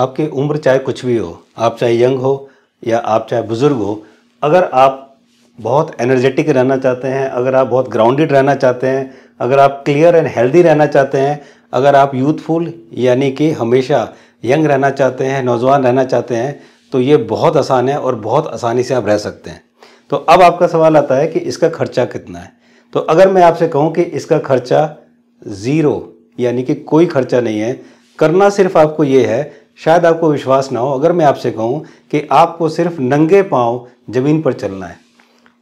आपकी उम्र चाहे कुछ भी हो आप चाहे यंग हो या आप चाहे बुज़ुर्ग हो अगर आप बहुत एनर्जेटिक रहना चाहते हैं अगर आप बहुत ग्राउंडेड रहना चाहते हैं अगर आप क्लियर एंड हेल्दी रहना चाहते हैं अगर आप यूथफुल यानी कि हमेशा यंग रहना चाहते हैं नौजवान रहना चाहते हैं तो ये बहुत आसान है और बहुत आसानी से आप रह सकते हैं तो अब आपका सवाल आता है कि इसका खर्चा कितना है तो अगर मैं आपसे कहूँ कि इसका खर्चा ज़ीरो यानी कि कोई खर्चा नहीं है करना सिर्फ आपको ये है शायद आपको विश्वास ना हो अगर मैं आपसे कहूँ कि आपको सिर्फ नंगे पाँव ज़मीन पर चलना है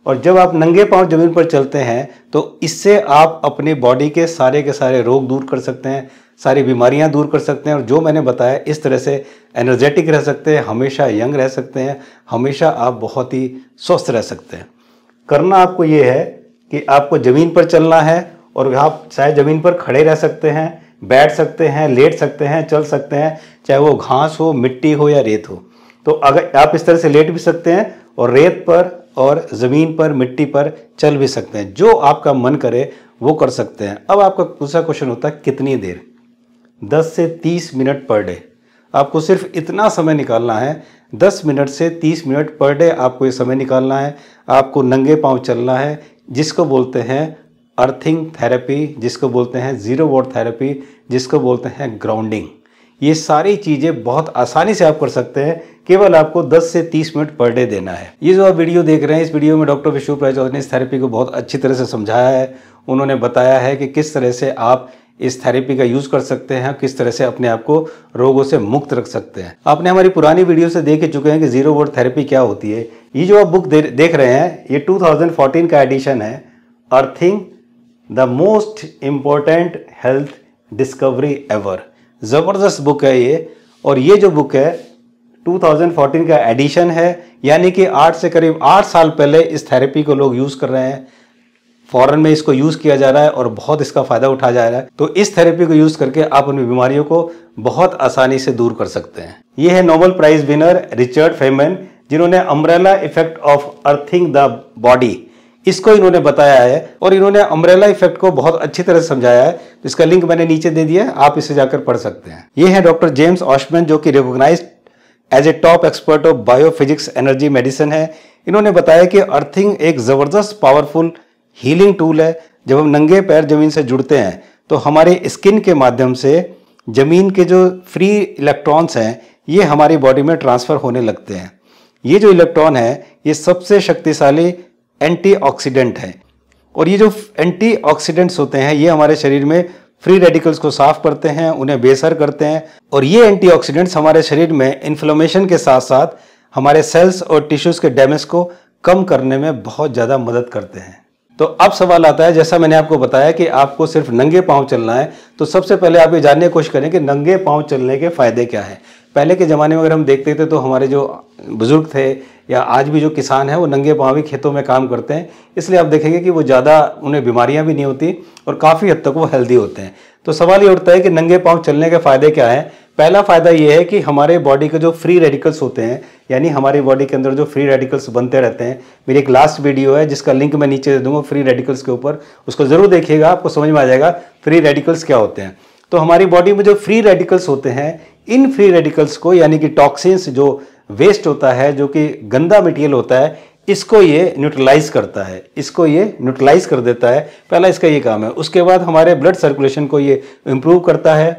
और जब आप नंगे पाँव ज़मीन पर चलते हैं तो इससे आप अपने बॉडी के सारे के सारे रोग दूर कर सकते हैं सारी बीमारियां दूर कर सकते हैं और जो मैंने बताया इस तरह से एनर्जेटिक रह सकते हैं हमेशा यंग रह सकते हैं हमेशा आप बहुत ही स्वस्थ रह सकते हैं करना आपको ये है कि आपको ज़मीन पर चलना है और आप चाहे ज़मीन पर खड़े रह सकते हैं बैठ सकते हैं लेट सकते हैं चल सकते हैं चाहे वो घास हो मिट्टी हो या रेत हो तो अगर आप इस तरह से लेट भी सकते हैं और रेत पर और ज़मीन पर मिट्टी पर चल भी सकते हैं जो आपका मन करे वो कर सकते हैं अब आपका दूसरा क्वेश्चन होता है कितनी देर 10 से 30 मिनट पर डे आपको सिर्फ इतना समय निकालना है 10 मिनट से 30 मिनट पर डे आपको ये समय निकालना है आपको नंगे पांव चलना है जिसको बोलते हैं अर्थिंग थेरेपी जिसको बोलते हैं ज़ीरो वोट थेरेपी जिसको बोलते हैं ग्राउंडिंग ये सारी चीज़ें बहुत आसानी से आप कर सकते हैं केवल आपको 10 से 30 मिनट पर डे देना है ये जो आप वीडियो देख रहे हैं इस वीडियो में डॉक्टर विश्व प्राय चौधरी ने इस थेरेपी को बहुत अच्छी तरह से समझाया है उन्होंने बताया है कि किस तरह से आप इस थेरेपी का यूज़ कर सकते हैं किस तरह से अपने आप को रोगों से मुक्त रख सकते हैं आपने हमारी पुरानी वीडियो से देख ही चुके हैं कि जीरो वर्ड थेरेपी क्या होती है ये जो आप बुक देख रहे हैं ये टू का एडिशन है earthing the most important health discovery ever ज़बरदस्त बुक है ये और ये जो बुक है 2014 का एडिशन है यानी कि आठ से करीब आठ साल पहले इस थेरेपी को लोग यूज़ कर रहे हैं फ़ॉरन में इसको यूज़ किया जा रहा है और बहुत इसका फ़ायदा उठा जा रहा है तो इस थेरेपी को यूज़ करके आप उन बीमारियों को बहुत आसानी से दूर कर सकते हैं ये है Nobel prize winner Richard Feynman जिन्होंने umbrella effect of earthing the body इसको इन्होंने बताया है और इन्होंने अम्ब्रेला इफेक्ट को बहुत अच्छी तरह से समझाया है तो इसका लिंक मैंने नीचे दे दिया है आप इसे जाकर पढ़ सकते हैं ये है डॉक्टर जेम्स ऑशमैन जो कि recognise as a top expert of biophysics energy medicine है इन्होंने बताया कि अर्थिंग एक ज़बरदस्त पावरफुल हीलिंग टूल है जब हम नंगे पैर जमीन से जुड़ते हैं तो हमारे स्किन के माध्यम से ज़मीन के जो फ्री इलेक्ट्रॉन्स हैं ये हमारी बॉडी में ट्रांसफ़र होने लगते हैं ये जो इलेक्ट्रॉन है ये सबसे शक्तिशाली एंटीऑक्सीडेंट है और ये जो एंटीऑक्सीडेंट्स होते हैं ये हमारे शरीर में फ्री रेडिकल्स को साफ करते हैं उन्हें बेसर करते हैं और ये एंटीऑक्सीडेंट्स हमारे शरीर में इन्फ्लोमेशन के साथ साथ हमारे सेल्स और टिश्यूज़ के डैमेज को कम करने में बहुत ज़्यादा मदद करते हैं तो अब सवाल आता है जैसा मैंने आपको बताया कि आपको सिर्फ नंगे पाँव चलना है तो सबसे पहले आप ये जानने की कोशिश करें कि नंगे पाँव चलने के फ़ायदे क्या हैं पहले के ज़माने में अगर हम देखते थे तो हमारे जो बुज़ुर्ग थे या आज भी जो किसान हैं वो नंगे पाँव भी खेतों में काम करते हैं इसलिए आप देखेंगे कि वो ज़्यादा उन्हें बीमारियाँ भी नहीं होती और काफ़ी हद तक वो हेल्दी होते हैं तो सवाल ये उठता है कि नंगे पाँव चलने के फ़ायदे क्या हैं पहला फ़ायदा ये है कि हमारे बॉडी के जो फ्री रेडिकल्स होते हैं यानी हमारी बॉडी के अंदर जो फ्री रेडिकल्स बनते रहते हैं मेरी एक लास्ट वीडियो है जिसका लिंक मैं नीचे दे दूंगा फ्री रेडिकल्स के ऊपर उसको ज़रूर देखिएगा आपको समझ में आ जाएगा फ्री रेडिकल्स क्या होते हैं तो हमारी बॉडी में जो फ्री रेडिकल्स होते हैं इन फ्री रेडिकल्स को यानी कि टॉक्सिन्स जो वेस्ट होता है जो कि गंदा मटेरियल होता है इसको ये न्यूट्रलाइज करता है इसको ये न्यूट्रलाइज कर देता है पहला इसका ये काम है उसके बाद हमारे ब्लड सर्कुलेशन को ये इम्प्रूव करता है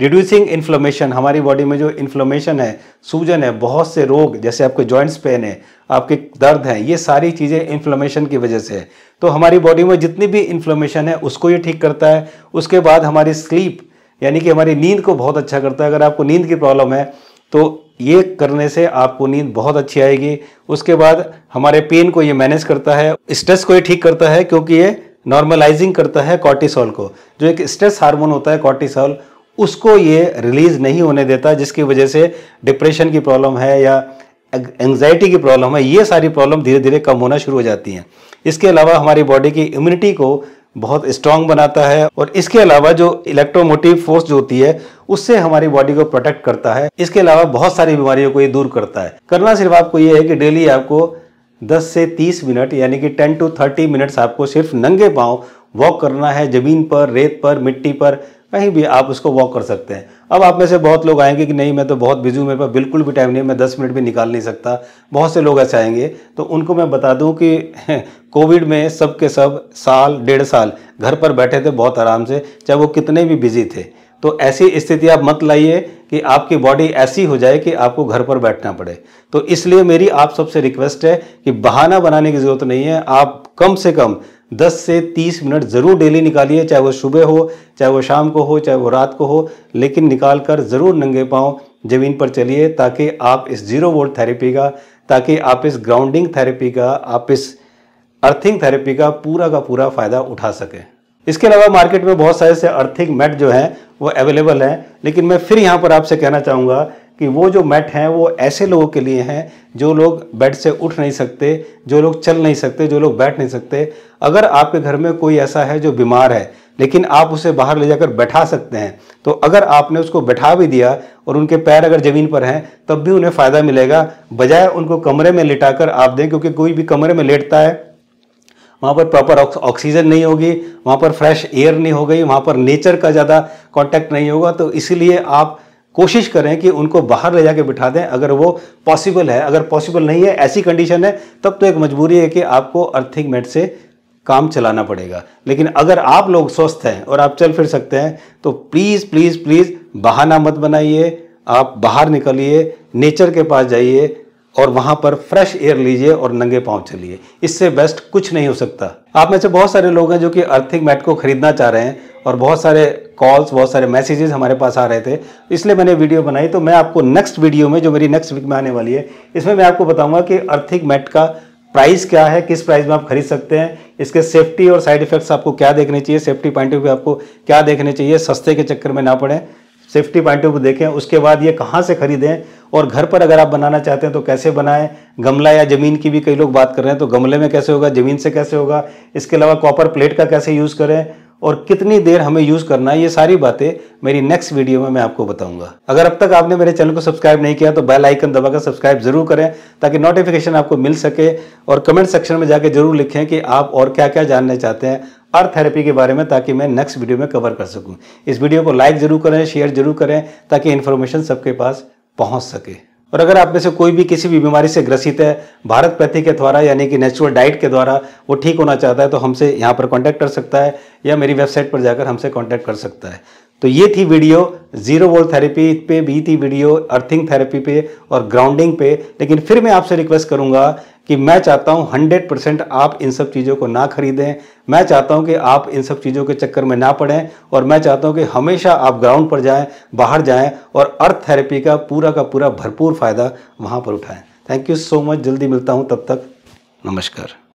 रिड्यूसिंग इन्फ्लोमेशन हमारी बॉडी में जो इन्फ्लोमेशन है सूजन है बहुत से रोग जैसे आपके जॉइंट्स पेन है आपके दर्द हैं ये सारी चीज़ें इन्फ्लोमेशन की वजह से है तो हमारी बॉडी में जितनी भी इन्फ्लोमेशन है उसको ये ठीक करता है उसके बाद हमारी स्लीप यानी कि हमारी नींद को बहुत अच्छा करता है अगर आपको नींद की प्रॉब्लम है तो ये करने से आपको नींद बहुत अच्छी आएगी उसके बाद हमारे पेन को ये मैनेज करता है स्ट्रेस को ये ठीक करता है क्योंकि ये नॉर्मलाइजिंग करता है कॉर्टिसोल को जो एक स्ट्रेस हार्मोन होता है कॉर्टिसोल उसको ये रिलीज़ नहीं होने देता जिसकी वजह से डिप्रेशन की प्रॉब्लम है या एंगजाइटी की प्रॉब्लम है ये सारी प्रॉब्लम धीरे धीरे कम होना शुरू हो जाती हैं इसके अलावा हमारी बॉडी की इम्यूनिटी को बहुत स्ट्रांग बनाता है और इसके अलावा जो इलेक्ट्रोमोटिव फोर्स जो होती है उससे हमारी बॉडी को प्रोटेक्ट करता है इसके अलावा बहुत सारी बीमारियों को ये दूर करता है करना सिर्फ आपको ये है कि डेली आपको 10 से 30 मिनट यानी कि 10 टू 30 मिनट्स आपको सिर्फ नंगे पाँव वॉक करना है ज़मीन पर रेत पर मिट्टी पर कहीं भी आप उसको वॉक कर सकते हैं अब आप में से बहुत लोग आएंगे कि नहीं मैं तो बहुत बिजी हूँ मेरे पास बिल्कुल भी टाइम नहीं मैं दस मिनट भी निकाल नहीं सकता बहुत से लोग ऐसे आएंगे तो उनको मैं बता दूँ कि कोविड में सब के सब साल डेढ़ साल घर पर बैठे थे बहुत आराम से चाहे वो कितने भी बिजी थे तो ऐसी स्थिति आप मत लाइए कि आपकी बॉडी ऐसी हो जाए कि आपको घर पर बैठना पड़े तो इसलिए मेरी आप सबसे रिक्वेस्ट है कि बहाना बनाने की ज़रूरत नहीं है आप कम से कम दस से तीस मिनट ज़रूर डेली निकालिए चाहे वो सुबह हो चाहे वो शाम को हो चाहे वो रात को हो लेकिन निकाल कर ज़रूर नंगे पाँव ज़मीन पर चलिए ताकि आप इस ज़ीरो वोल्ट थेरेपी का ताकि आप इस ग्राउंडिंग थेरेपी का आप इस अर्थिंग थेरेपी का पूरा का पूरा फ़ायदा उठा सकें इसके अलावा मार्केट में बहुत सारे से अर्थिंग मैट जो हैं वो अवेलेबल हैं लेकिन मैं फिर यहाँ पर आपसे कहना चाहूँगा कि वो जो मैट हैं वो ऐसे लोगों के लिए हैं जो लोग बेड से उठ नहीं सकते जो लोग चल नहीं सकते जो लोग बैठ नहीं सकते अगर आपके घर में कोई ऐसा है जो बीमार है लेकिन आप उसे बाहर ले जाकर बैठा सकते हैं तो अगर आपने उसको बैठा भी दिया और उनके पैर अगर ज़मीन पर हैं तब भी उन्हें फ़ायदा मिलेगा बजाय उनको कमरे में लिटाकर आप दें क्योंकि कोई भी कमरे में लेटता है वहाँ पर प्रॉपर ऑक्सीजन नहीं होगी वहाँ पर फ्रेश एयर नहीं हो गई वहाँ पर नेचर का ज़्यादा कॉन्टैक्ट नहीं होगा तो इसीलिए आप कोशिश करें कि उनको बाहर ले जाके बिठा दें अगर वो पॉसिबल है अगर पॉसिबल नहीं है ऐसी कंडीशन है तब तो एक मजबूरी है कि आपको अर्थिंग मेट से काम चलाना पड़ेगा लेकिन अगर आप लोग स्वस्थ हैं और आप चल फिर सकते हैं तो प्लीज़ प्लीज़ प्लीज़ बहाना मत बनाइए आप बाहर निकलिए नेचर के पास जाइए और वहां पर फ्रेश एयर लीजिए और नंगे पाँव चलिए इससे बेस्ट कुछ नहीं हो सकता आप में से बहुत सारे लोग हैं जो कि अर्थिंग मैट को खरीदना चाह रहे हैं और बहुत सारे कॉल्स बहुत सारे मैसेजेस हमारे पास आ रहे थे इसलिए मैंने वीडियो बनाई तो मैं आपको नेक्स्ट वीडियो में जो मेरी नेक्स्ट वीक में आने वाली है इसमें मैं आपको बताऊंगा कि अर्थिंग मैट का प्राइस क्या है किस प्राइस में आप खरीद सकते हैं इसके सेफ्टी और साइड इफेक्ट्स आपको क्या देखने चाहिए सेफ्टी पॉइंट ऑफ व्यू आपको क्या देखने चाहिए सस्ते के चक्कर में ना पड़े सेफ्टी पॉइंट ऑफ देखें उसके बाद ये कहाँ से खरीदें और घर पर अगर आप बनाना चाहते हैं तो कैसे बनाएं गमला या ज़मीन की भी कई लोग बात कर रहे हैं तो गमले में कैसे होगा ज़मीन से कैसे होगा इसके अलावा कॉपर प्लेट का कैसे यूज़ करें और कितनी देर हमें यूज़ करना है ये सारी बातें मेरी नेक्स्ट वीडियो में मैं आपको बताऊंगा अगर अब तक आपने मेरे चैनल को सब्सक्राइब नहीं किया तो बेल आइकन दबाकर सब्सक्राइब जरूर करें ताकि नोटिफिकेशन आपको मिल सके और कमेंट सेक्शन में जाके जरूर लिखें कि आप और क्या क्या जानना चाहते हैं आर्ट थेरेपी के बारे में ताकि मैं नेक्स्ट वीडियो में कवर कर सकूं इस वीडियो को लाइक ज़रूर करें शेयर जरूर करें ताकि इन्फॉर्मेशन सबके पास पहुंच सके और अगर आप में से कोई भी किसी भी बीमारी से ग्रसित है भारत पैथी के द्वारा यानी कि नेचुरल डाइट के द्वारा वो ठीक होना चाहता है तो हमसे यहाँ पर कॉन्टैक्ट कर सकता है या मेरी वेबसाइट पर जाकर हमसे कॉन्टैक्ट कर सकता है तो ये थी वीडियो जीरो वोल्ड थेरेपी पे भी थी वीडियो अर्थिंग थेरेपी पे और ग्राउंडिंग पे लेकिन फिर मैं आपसे रिक्वेस्ट करूंगा कि मैं चाहता हूं 100 परसेंट आप इन सब चीज़ों को ना खरीदें मैं चाहता हूं कि आप इन सब चीज़ों के चक्कर में ना पड़ें और मैं चाहता हूं कि हमेशा आप ग्राउंड पर जाएं बाहर जाएं और अर्थ थेरेपी का पूरा का पूरा भरपूर फ़ायदा वहां पर उठाएं थैंक यू सो मच जल्दी मिलता हूं तब तक नमस्कार